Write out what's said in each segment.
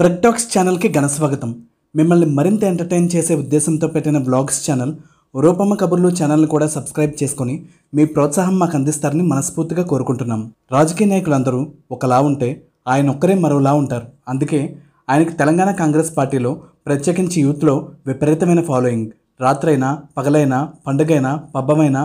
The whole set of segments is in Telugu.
ప్రక్టాక్స్ ఛానల్కి ఘన స్వాగతం మిమ్మల్ని మరింత ఎంటర్టైన్ చేసే ఉద్దేశంతో పెట్టిన బ్లాగ్స్ ఛానల్ రూపమ్మ కబుర్లు ఛానల్ని కూడా సబ్స్క్రైబ్ చేసుకొని మీ ప్రోత్సాహం మాకు అందిస్తారని మనస్ఫూర్తిగా కోరుకుంటున్నాం రాజకీయ నాయకులందరూ ఒకలా ఉంటే ఆయన ఒక్కరే మరోలా ఉంటారు అందుకే ఆయనకి తెలంగాణ కాంగ్రెస్ పార్టీలో ప్రత్యేకించి యూత్లో విపరీతమైన ఫాలోయింగ్ రాత్రైనా పగలైనా పండుగైనా పబ్బమైనా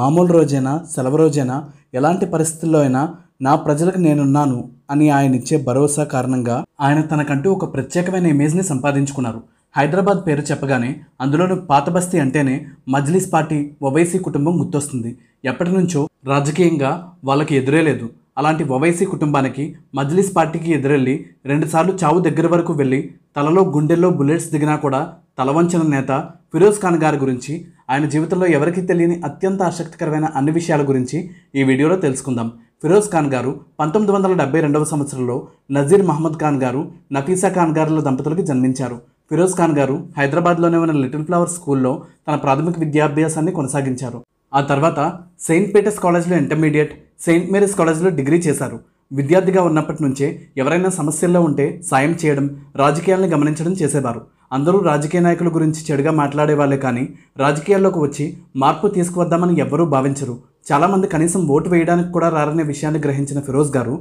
మామూలు రోజైనా సెలవు రోజైనా ఎలాంటి పరిస్థితుల్లో అయినా నా ప్రజలకు నేనున్నాను అని ఆయన ఇచ్చే భరోసా కారణంగా ఆయన తనకంటూ ఒక ప్రత్యేకమైన ఇమేజ్ని సంపాదించుకున్నారు హైదరాబాద్ పేరు చెప్పగానే పాత పాతబస్తీ అంటేనే మజ్లిస్ పార్టీ ఒవైసీ కుటుంబం గుర్తొస్తుంది ఎప్పటి నుంచో రాజకీయంగా వాళ్ళకి ఎదురే లేదు అలాంటి ఒవైసీ కుటుంబానికి మజ్లిస్ పార్టీకి ఎదురెళ్ళి రెండుసార్లు చావు దగ్గర వరకు వెళ్ళి తలలో గుండెల్లో బుల్లెట్స్ దిగినా కూడా తలవంచిన నేత ఫిరోజ్ ఖాన్ గారి గురించి ఆయన జీవితంలో ఎవరికీ తెలియని అత్యంత ఆసక్తికరమైన అన్ని విషయాల గురించి ఈ వీడియోలో తెలుసుకుందాం ఫిరోజ్ ఖాన్ గారు పంతొమ్మిది వందల డెబ్బై రెండవ సంవత్సరంలో నజీర్ మహమ్మద్ ఖాన్ గారు నఫీసా ఖాన్ గారుల దంపతులకు జన్మించారు ఫిరోజ్ ఖాన్ గారు హైదరాబాద్లోనే ఉన్న లిటిల్ ఫ్లవర్ స్కూల్లో తన ప్రాథమిక విద్యాభ్యాసాన్ని కొనసాగించారు ఆ తర్వాత సెయింట్ పీటర్స్ కాలేజ్లో ఇంటర్మీడియట్ సెయింట్ మేరీస్ కాలేజ్లో డిగ్రీ చేశారు విద్యార్థిగా ఉన్నప్పటి నుంచే ఎవరైనా సమస్యల్లో ఉంటే సాయం చేయడం రాజకీయాలను గమనించడం చేసేవారు అందరూ రాజకీయ నాయకుల గురించి చెడుగా మాట్లాడేవాళ్ళే కానీ రాజకీయాల్లోకి వచ్చి మార్పు తీసుకువద్దామని ఎవ్వరూ భావించరు చాలామంది కనీసం ఓటు వేయడానికి కూడా రారనే విషయాన్ని గ్రహించిన ఫిరోజ్ గారు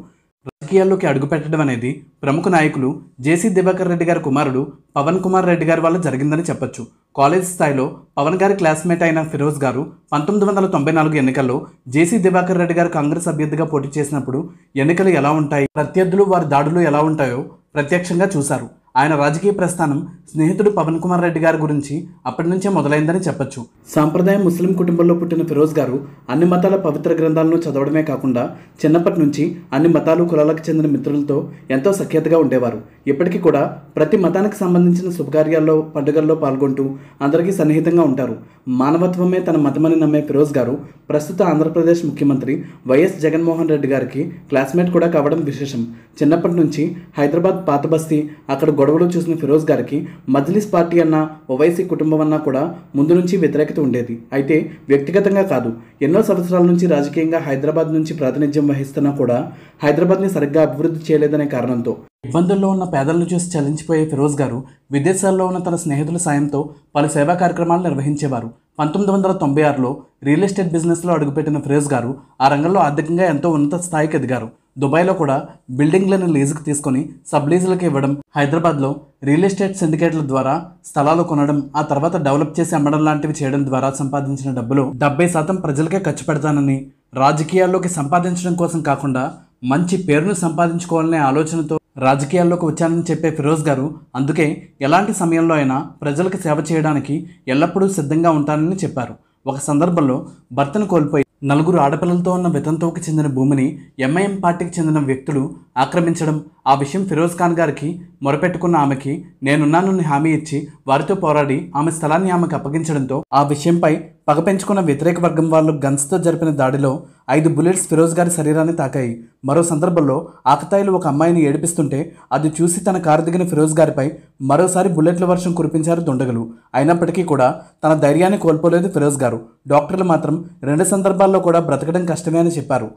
రాజకీయాల్లోకి అడుగుపెట్టడం అనేది ప్రముఖ నాయకులు జేసీ దివాకర్ రెడ్డి గారి కుమారుడు పవన్ కుమార్ రెడ్డి గారి వల్ల జరిగిందని చెప్పొచ్చు కాలేజ్ స్థాయిలో పవన్ గారి క్లాస్మేట్ అయిన ఫిరోజ్ గారు పంతొమ్మిది వందల తొంభై నాలుగు ఎన్నికల్లో జేసీ దివాకర్ రెడ్డి గారు కాంగ్రెస్ అభ్యర్థిగా పోటీ చేసినప్పుడు ఎన్నికలు ఎలా ఉంటాయి ప్రత్యర్థులు వారి దాడులు ఎలా ఉంటాయో ప్రత్యక్షంగా చూశారు ఆయన రాజకీయ ప్రస్థానం స్నేహితుడు పవన్ కుమార్ రెడ్డి గారి గురించి అప్పటి నుంచే మొదలైందని చెప్పొచ్చు సాంప్రదాయ ముస్లిం కుటుంబంలో పుట్టిన ఫిరోజ్ గారు అన్ని మతాల పవిత్ర గ్రంథాలను చదవడమే కాకుండా చిన్నప్పటి నుంచి అన్ని మతాలు కులాలకు చెందిన మిత్రులతో ఎంతో సఖ్యతగా ఉండేవారు ఇప్పటికీ కూడా ప్రతి మతానికి సంబంధించిన శుభకార్యాల్లో పండుగల్లో పాల్గొంటూ అందరికీ సన్నిహితంగా ఉంటారు మానవత్వమే తన మతమని నమ్మే ఫిరోజ్ గారు ప్రస్తుత ఆంధ్రప్రదేశ్ ముఖ్యమంత్రి వైఎస్ జగన్మోహన్ రెడ్డి గారికి క్లాస్మేట్ కూడా కావడం విశేషం చిన్నప్పటి నుంచి హైదరాబాద్ పాత బస్తీ అక్కడ గొడవలు చూసిన ఫిరోజ్ గారికి మజ్లిస్ పార్టీ అన్న ఓవైసీ కుటుంబం అన్నా కూడా ముందు నుంచి వ్యతిరేకత ఉండేది అయితే వ్యక్తిగతంగా కాదు ఎన్నో సంవత్సరాల నుంచి రాజకీయంగా హైదరాబాద్ నుంచి ప్రాతినిధ్యం వహిస్తున్నా కూడా హైదరాబాద్ని సరిగ్గా అభివృద్ధి చేయలేదనే కారణంతో ఇబ్బందుల్లో ఉన్న పేదలను చూసి చలించిపోయే ఫిరోజ్ గారు విదేశాల్లో ఉన్న తన స్నేహితుల సాయంతో పలు సేవా కార్యక్రమాలు నిర్వహించేవారు పంతొమ్మిది వందల తొంభై ఆరులో రియల్ ఎస్టేట్ బిజినెస్లో అడుగుపెట్టిన ఫిరోజ్ గారు ఆ రంగంలో ఆర్థికంగా ఎంతో ఉన్నత స్థాయికి ఎదిగారు దుబాయ్లో కూడా బిల్డింగ్లను లీజుకు తీసుకొని సబ్లీజులకు ఇవ్వడం హైదరాబాద్లో రియల్ ఎస్టేట్ సిండికేట్ల ద్వారా స్థలాలు కొనడం ఆ తర్వాత డెవలప్ చేసి అమ్మడం లాంటివి చేయడం ద్వారా సంపాదించిన డబ్బులు డెబ్బై శాతం ప్రజలకే ఖర్చు పెడతానని రాజకీయాల్లోకి సంపాదించడం కోసం కాకుండా మంచి పేరును సంపాదించుకోవాలనే ఆలోచనతో రాజకీయాల్లోకి వచ్చానని చెప్పే ఫిరోజ్ గారు అందుకే ఎలాంటి సమయంలో అయినా ప్రజలకు సేవ చేయడానికి ఎల్లప్పుడూ సిద్ధంగా ఉంటానని చెప్పారు ఒక సందర్భంలో భర్తను కోల్పోయి నలుగురు ఆడపిల్లలతో ఉన్న వితంతువుకు చెందిన భూమిని ఎంఐఎం పార్టీకి చెందిన వ్యక్తులు ఆక్రమించడం ఆ విషయం ఫిరోజ్ ఖాన్ గారికి మొరపెట్టుకున్న ఆమెకి నేనున్నానని హామీ ఇచ్చి వారితో పోరాడి ఆమె స్థలాన్ని ఆమెకు అప్పగించడంతో ఆ విషయంపై పగ పెంచుకున్న వ్యతిరేక వర్గం వాళ్ళు గన్స్తో జరిపిన దాడిలో ఐదు బుల్లెట్స్ ఫిరోజ్ గారి శరీరాన్ని తాకాయి మరో సందర్భంలో ఆకతాయిలు ఒక అమ్మాయిని ఏడిపిస్తుంటే అది చూసి తన కారు దిగిన ఫిరోజ్ గారిపై మరోసారి బుల్లెట్ల వర్షం కురిపించారు దుండగులు అయినప్పటికీ కూడా తన ధైర్యాన్ని కోల్పోలేదు ఫిరోజ్ గారు డాక్టర్లు మాత్రం రెండు సందర్భాల్లో కూడా బ్రతకడం కష్టమే అని చెప్పారు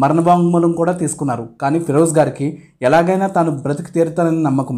మరణభంగములను కూడా తీసుకున్నారు కానీ ఫిరోజ్ గారికి ఎలాగైనా తాను బ్రతికి తీరుతానని నమ్మకం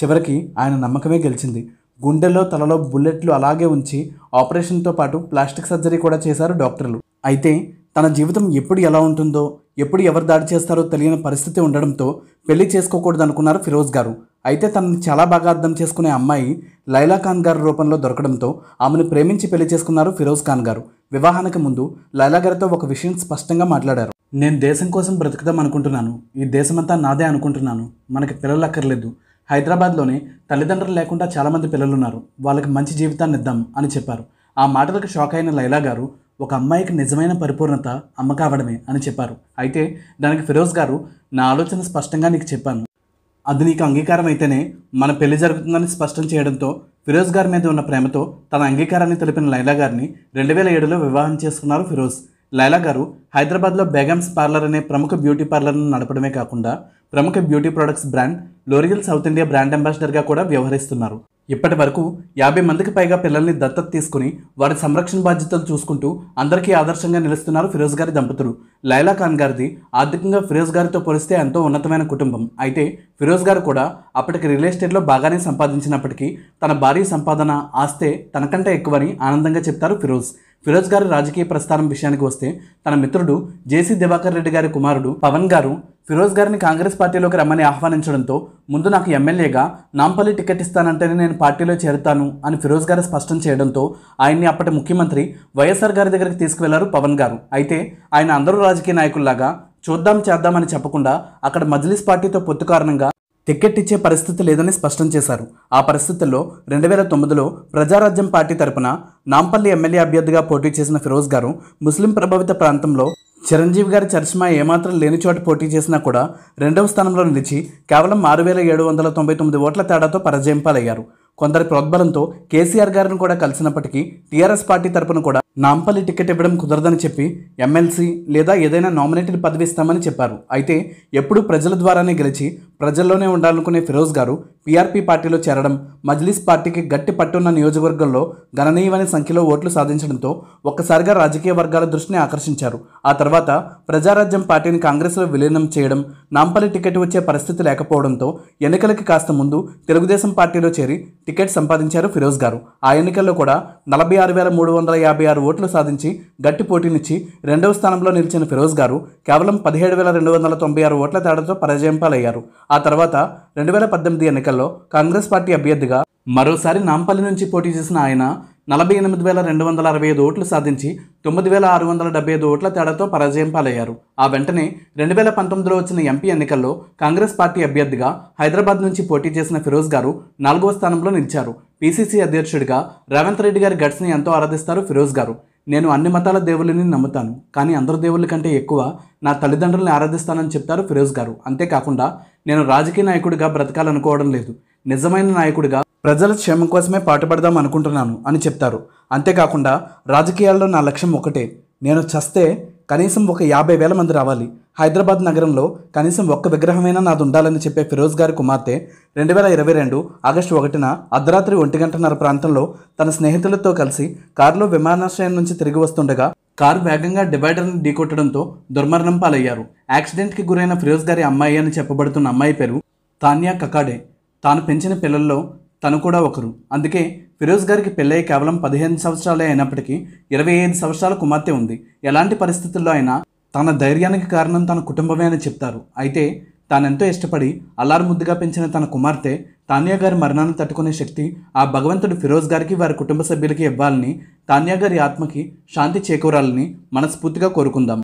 చివరికి ఆయన నమ్మకమే గెలిచింది గుండెల్లో తలలో బుల్లెట్లు అలాగే ఉంచి ఆపరేషన్తో పాటు ప్లాస్టిక్ సర్జరీ కూడా చేశారు డాక్టర్లు అయితే తన జీవితం ఎప్పుడు ఎలా ఉంటుందో ఎప్పుడు ఎవరు దాడి చేస్తారో తెలియని పరిస్థితి ఉండడంతో పెళ్లి చేసుకోకూడదు అనుకున్నారు ఫిరోజ్ గారు అయితే తనని చాలా బాగా అర్థం చేసుకునే అమ్మాయి లైలా ఖాన్ గారి రూపంలో దొరకడంతో ఆమెను ప్రేమించి పెళ్లి చేసుకున్నారు ఫిరోజ్ ఖాన్ గారు వివాహానికి ముందు లైలా గారితో ఒక విషయం స్పష్టంగా మాట్లాడారు నేను దేశం కోసం బ్రతుకుదాం అనుకుంటున్నాను ఈ దేశమంతా నాదే అనుకుంటున్నాను మనకి పిల్లలు అక్కర్లేదు హైదరాబాద్లోనే తల్లిదండ్రులు లేకుండా చాలామంది పిల్లలు ఉన్నారు వాళ్ళకి మంచి జీవితాన్ని ఇద్దాం అని చెప్పారు ఆ మాటలకు షాక్ అయిన లైలా గారు ఒక అమ్మాయికి నిజమైన పరిపూర్ణత అమ్మ కావడమే అని చెప్పారు అయితే దానికి ఫిరోజ్ గారు నా ఆలోచన స్పష్టంగా నీకు చెప్పాను అది నీకు అంగీకారం అయితేనే మన పెళ్లి జరుగుతుందని స్పష్టం చేయడంతో ఫిరోజ్ గారి మీద ఉన్న ప్రేమతో తన అంగీకారాన్ని తెలిపిన లైలా గారిని రెండు వేల ఏడులో వివాహం చేసుకున్నారు ఫిరోజ్ లైలా గారు హైదరాబాద్లో బేగమ్స్ పార్లర్ అనే ప్రముఖ బ్యూటీ పార్లర్ను నడపడమే కాకుండా ప్రముఖ beauty products brand L'Oreal South India brand అంబాసిడర్గా కూడా వ్యవహరిస్తున్నారు ఇప్పటి వరకు యాభై మందికి పైగా పిల్లల్ని దత్తత తీసుకుని వారి సంరక్షణ బాధ్యతలు చూసుకుంటూ అందరికీ ఆదర్శంగా నిలుస్తున్నారు ఫిరోజ్ గారి దంపతులు లైలా ఖాన్ గారిది ఆర్థికంగా ఫిరోజ్ గారితో పోలిస్తే ఎంతో ఉన్నతమైన కుటుంబం అయితే ఫిరోజ్ గారు కూడా అప్పటికి రియల్ ఎస్టేట్లో బాగానే సంపాదించినప్పటికీ తన భార్య సంపాదన ఆస్తే తనకంటే ఎక్కువని ఆనందంగా చెప్తారు ఫిరోజ్ ఫిరోజ్ గారు రాజకీయ ప్రస్థానం విషయానికి వస్తే తన మిత్రుడు జేసీ దివాకర్ రెడ్డి గారి కుమారుడు పవన్ గారు ఫిరోజ్ గారిని కాంగ్రెస్ పార్టీలోకి రమ్మని ఆహ్వానించడంతో ముందు నాకు ఎమ్మెల్యేగా నాంపల్లి టికెట్ ఇస్తానంటేనే నేను పార్టీలో చేరుతాను అని ఫిరోజ్ గారు స్పష్టం చేయడంతో ఆయన్ని అప్పటి ముఖ్యమంత్రి వైఎస్ఆర్ గారి దగ్గరికి తీసుకువెళ్లారు పవన్ గారు అయితే ఆయన అందరూ రాజకీయ నాయకుల్లాగా చూద్దాం చేద్దామని చెప్పకుండా అక్కడ మజ్లిస్ పార్టీతో పొత్తు కారణంగా టిక్కెట్ ఇచ్చే పరిస్థితి లేదని స్పష్టం చేశారు ఆ పరిస్థితుల్లో రెండు వేల తొమ్మిదిలో ప్రజారాజ్యం పార్టీ తరపున నాంపల్లి ఎమ్మెల్యే అభ్యర్థిగా పోటీ చేసిన ఫిరోజ్ గారు ముస్లిం ప్రభావిత ప్రాంతంలో చిరంజీవి గారి చర్చమా ఏమాత్రం లేని చోట పోటీ చేసినా కూడా రెండవ స్థానంలో నిలిచి కేవలం ఆరు వేల ఏడు వందల తొంభై తొమ్మిది ఓట్ల తేడాతో పరాజయం పాలయ్యారు కొందరి ప్రోద్బలంతో కేసీఆర్ గారిని కూడా కలిసినప్పటికీ టీఆర్ఎస్ పార్టీ తరపున కూడా నాంపల్లి టికెట్ ఇవ్వడం కుదరదని చెప్పి ఎమ్మెల్సీ లేదా ఏదైనా నామినేటెడ్ పదవి ఇస్తామని చెప్పారు అయితే ఎప్పుడూ ప్రజల ద్వారానే గెలిచి ప్రజల్లోనే ఉండాలనుకునే ఫిరోజ్ గారు పీఆర్పీ పార్టీలో చేరడం మజ్లిస్ పార్టీకి గట్టి పట్టున్న నియోజకవర్గంలో గణనీయమైన సంఖ్యలో ఓట్లు సాధించడంతో ఒక్కసారిగా రాజకీయ వర్గాల దృష్టిని ఆకర్షించారు ఆ తర్వాత ప్రజారాజ్యం పార్టీని కాంగ్రెస్లో విలీనం చేయడం నాంపల్లి టికెట్ వచ్చే పరిస్థితి లేకపోవడంతో ఎన్నికలకి కాస్త ముందు తెలుగుదేశం పార్టీలో చేరి టికెట్ సంపాదించారు ఫిరోజ్ గారు ఆ ఎన్నికల్లో కూడా నలభై ఆరు వేల మూడు వందల యాభై ఆరు ఓట్లు సాధించి గట్టి పోటీనిచ్చి రెండవ స్థానంలో నిలిచిన ఫిరోజ్ గారు కేవలం పదిహేడు వేల రెండు వందల తొంభై ఆరు ఓట్ల తేడాతో పరాజయం పాలయ్యారు ఆ తర్వాత రెండు వేల పద్దెనిమిది ఎన్నికల్లో కాంగ్రెస్ పార్టీ అభ్యర్థిగా మరోసారి నాంపల్లి నుంచి పోటీ చేసిన ఆయన నలభై ఎనిమిది వేల రెండు వందల అరవై ఐదు ఓట్లు సాధించి తొమ్మిది వేల ఆరు వందల డెబ్బై ఐదు ఓట్ల తేడాతో పరాజయం పాలయ్యారు ఆ వెంటనే రెండు వేల పంతొమ్మిదిలో వచ్చిన ఎంపీ ఎన్నికల్లో కాంగ్రెస్ పార్టీ అభ్యర్థిగా హైదరాబాద్ నుంచి పోటీ చేసిన ఫిరోజ్ గారు నాలుగవ స్థానంలో నిలిచారు పీసీసీ అధ్యక్షుడిగా రేవంత్ రెడ్డి గారి ఘట్స్ని ఎంతో ఆరాధిస్తారు ఫిరోజ్ గారు నేను అన్ని మతాల దేవుళ్ళని నమ్ముతాను కానీ అందరి దేవుళ్ళ కంటే ఎక్కువ నా తల్లిదండ్రులను ఆరాధిస్తానని చెప్తారు ఫిరోజ్ గారు అంతేకాకుండా నేను రాజకీయ నాయకుడిగా బ్రతకాలనుకోవడం లేదు నిజమైన నాయకుడిగా ప్రజల క్షేమం కోసమే పాటుపడదాం అనుకుంటున్నాను అని చెప్తారు అంతేకాకుండా రాజకీయాల్లో నా లక్ష్యం ఒకటే నేను చస్తే కనీసం ఒక యాభై వేల మంది రావాలి హైదరాబాద్ నగరంలో కనీసం ఒక్క విగ్రహమైనా నాది ఉండాలని చెప్పే ఫిరోజ్ గారి కుమార్తె రెండు వేల ఇరవై రెండు ఆగస్టు ఒకటిన అర్ధరాత్రి ఒంటి గంటన్నర ప్రాంతంలో తన స్నేహితులతో కలిసి కారులో విమానాశ్రయం నుంచి తిరిగి వస్తుండగా కారు వేగంగా డివైడర్ని ఢీకొట్టడంతో దుర్మరణం పాలయ్యారు యాక్సిడెంట్కి గురైన ఫిరోజ్ గారి అమ్మాయి అని చెప్పబడుతున్న అమ్మాయి పేరు తాన్యా కకాడే తాను పెంచిన పిల్లల్లో తను కూడా ఒకరు అందుకే ఫిరోజ్ గారికి పెళ్ళయి కేవలం పదిహేను సంవత్సరాలే అయినప్పటికీ ఇరవై ఐదు సంవత్సరాల కుమార్తె ఉంది ఎలాంటి పరిస్థితుల్లో అయినా తన ధైర్యానికి కారణం తన కుటుంబమే అని చెప్తారు అయితే తానెంతో ఇష్టపడి అల్లారు ముద్దుగా పెంచిన తన కుమార్తె తాన్యా గారి మరణాన్ని తట్టుకునే శక్తి ఆ భగవంతుడు ఫిరోజ్ గారికి వారి కుటుంబ సభ్యులకి ఇవ్వాలని తాన్యా గారి ఆత్మకి శాంతి చేకూరాలని మనస్ఫూర్తిగా కోరుకుందాం